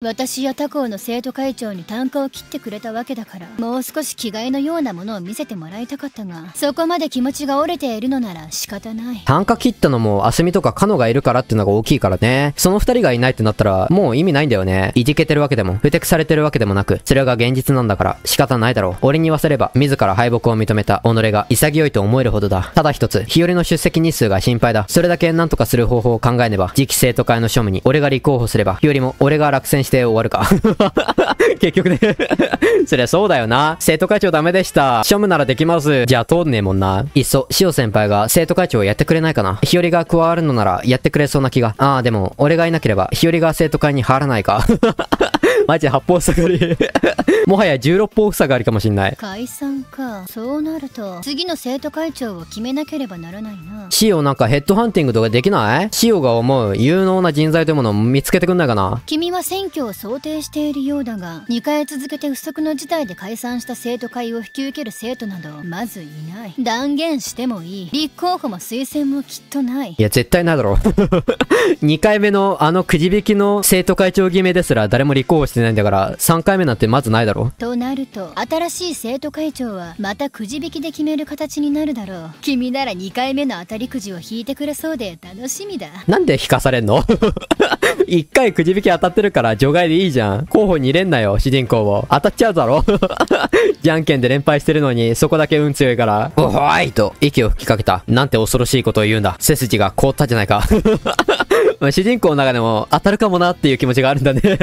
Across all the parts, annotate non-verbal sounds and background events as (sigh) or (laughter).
私や他校の生徒会長に単価を切ってくれたわけだからもう少し着替えのようなものを見せてもらいたかったがそこまで気持ちが折れているのなら仕方ない単価切ったのもあすみとかカノがいるからってのが大きいからねその二人がいないってなったらもう意味ないんだよねいじけてるわけでも不適されてるわけでもなくそれが現実なんだから仕方ないだろう俺に言わせれば自ら敗北を認めた己が潔いと思えるほどだただ一つ日和の出席日数が心配だそれだけ何とかする方法を考えねば次期生徒会の庶務に俺が立候補すれば日和も俺が落選しして終わるか (laughs) 結局ね (laughs) そりゃそうだよな。生徒会長ダメでした。庶務ならできます。じゃあ通んねえもんな。いっそ、潮先輩が生徒会長をやってくれないかな。日和が加わるのならやってくれそうな気が。ああ、でも、俺がいなければ、日和が生徒会に入らないか。(laughs) マジ八方塞がりもはや16方塞がりかもしんない解散かそうなると次の生徒会長を決めなければならないなシオなんかヘッドハンティングとかできないシオが思う有能な人材というものを見つけてくんないかな君は選挙挙を想定しているようだが2回続けて不測の事態で解散した生徒会を引き受ける生徒などまずいない断言してもいい立候補も推薦もきっとないいや絶対ないだろう2 (laughs) 回目のあのくじ引きの生徒会長決めですら誰も立候補してないんだから3回目なんてまずないだろうとなると新しい生徒会長はまたくじ引きで決める形になるだろう君なら2回目の当たりくじを引いてくれそうで楽しみだなんで引かされんの1 (laughs) 回くじ引き当たってるから上除外でいいじゃん。候補に入れんなよ、主人公を。当たっちゃうだろ (laughs) じゃんけんで連敗してるのに、そこだけ運強いから、おほいと、息を吹きかけた。なんて恐ろしいことを言うんだ。背筋が凍ったじゃないか。まあ、主人公の中でも当たるかもなっていう気持ちがあるんだね (laughs)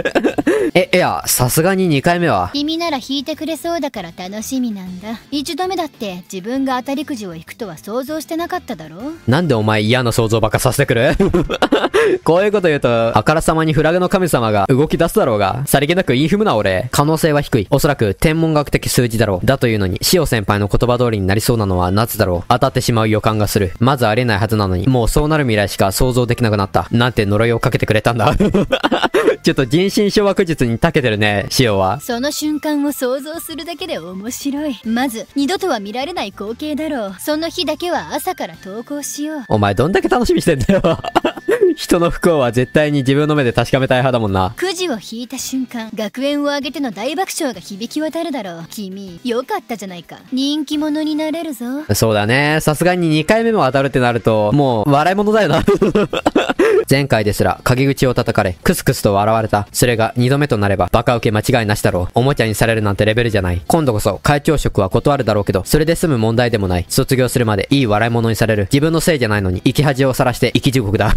え、いや、さすがに2回目は。君なら引いてくれそうだから楽しみなんだ。一度目だって自分が当たりくじを引くとは想像してなかっただろなんでお前嫌な想像ばっかさせてくる (laughs) こういうこと言うと、あからさまにフラグの神様が動き出すだろうが、さりげなく言い踏むな俺。可能性は低い。おそらく天文学的数字だろう。だというのに、潮先輩の言葉通りになりそうなのはなぜだろう。当たってしまう予感がする。まずありえないはずなのに、もうそうなる未来しか想像できなくなった。なんて呪いをかけてくれたんだ。(laughs) ちょっと人心掌握術に長けてるね、シオは。その瞬間を想像するだけで面白い。まず、二度とは見られない光景だろう。その日だけは朝から投稿しよう。お前どんだけ楽しみしてんだよ。(laughs) 人の不幸は絶対に自分の目で確かめたい派だもんな。くじを引いた瞬間、学園を挙げての大爆笑が響き渡るだろう。君、よかったじゃないか。人気者になれるぞ。そうだね。さすがに2回目も当たるってなると、もう、笑い者だよな。前回ですら、陰口を叩かれ、クスクスと笑われた。それが2度目となれば、バカ受け間違いなしだろう。おもちゃにされるなんてレベルじゃない。今度こそ、会長職は断るだろうけど、それで済む問題でもない。卒業するまでいい笑い物にされる。自分のせいじゃないのに、生き恥をさらして生き地獄だ。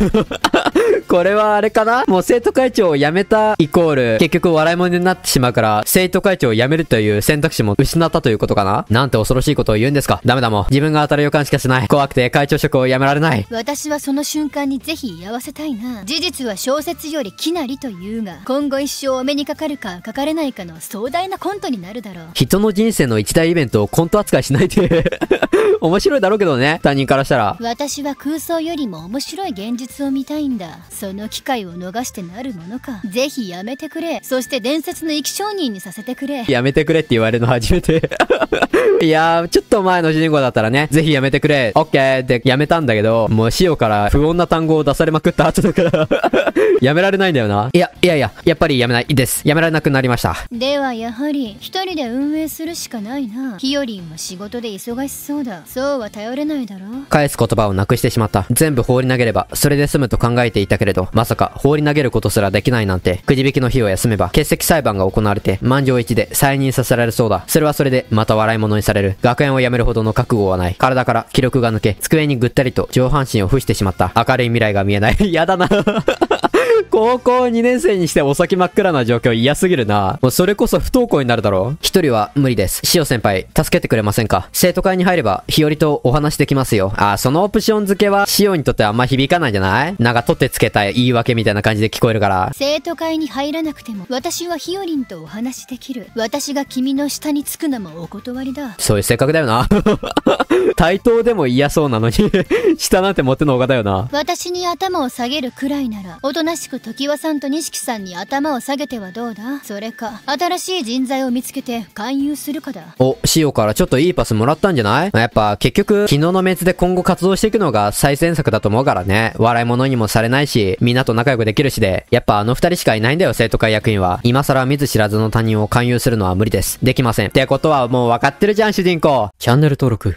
これはあれかなもう生徒会長を辞めたイコール、結局笑い物になってしまうから、生徒会長を辞めるという選択肢も失ったということかななんて恐ろしいことを言うんですかダメだもん。自分が当たる予感しかしない。怖くて会長職を辞められない。私はその瞬間にぜひ居合わせたいな。事実は小説よりきなりというが、今後一生お目にかかるか、かかれないかの壮大なコントになるだろう。人の人生の一大イベントをコント扱いしないで (laughs) 面白いだろうけどね。他人からしたら。私は空想よりも面白い現実を見たいんだ。その機会を逃してなるものかぜひやめてくれそして伝説の生き証人にさせてくれやめてくれって言われるの初めて (laughs) いやーちょっと前の主人公だったらねぜひやめてくれオッケーってやめたんだけどもう塩から不穏な単語を出されまくった後だからやめられないんだよな。いや、いやいや、やっぱりやめないです。やめられなくなりました。ではやはり、一人で運営するしかないな。ヒヨリンも仕事で忙しそうだ。そうは頼れないだろ。返す言葉をなくしてしまった。全部放り投げれば、それで済むと考えていたけれど、まさか放り投げることすらできないなんて、くじ引きの日を休めば、欠席裁判が行われて、満場一で再任させられそうだ。それはそれで、また笑い物にされる。学園を辞めるほどの覚悟はない。体から気力が抜け、机にぐったりと上半身を伏してしまった。明るい未来が見えない。(laughs) やだな高校2年生にしてお先真っ暗な状況嫌すぎるな。もうそれこそ不登校になるだろう。一人は無理です。しお先輩、助けてくれませんか生徒会に入れば、日和とお話できますよ。あ、そのオプション付けは、しおにとってあんま響かないんじゃないなんか取ってつけたい言い訳みたいな感じで聞こえるから。生徒会に入らなくても、私はひよりんとお話できる。私が君の下につくのもお断りだ。そういう性格だよな。(laughs) 対等でも嫌そうなのに下なんて持ってのほかだよな。私に頭を下げるくらいなら、おとなしくく常盤さんと錦さんに頭を下げてはどうだそれか、新しい人材を見つけて勧誘するかだ。お、塩からちょっといいパスもらったんじゃないやっぱ結局、昨日の滅で今後活動していくのが最善策だと思うからね。笑い物にもされないし、みんなと仲良くできるしで、やっぱあの二人しかいないんだよ、生徒会役員は。今更見ず知らずの他人を勧誘するのは無理です。できません。ってことはもう分かってるじゃん、主人公。チャンネル登録。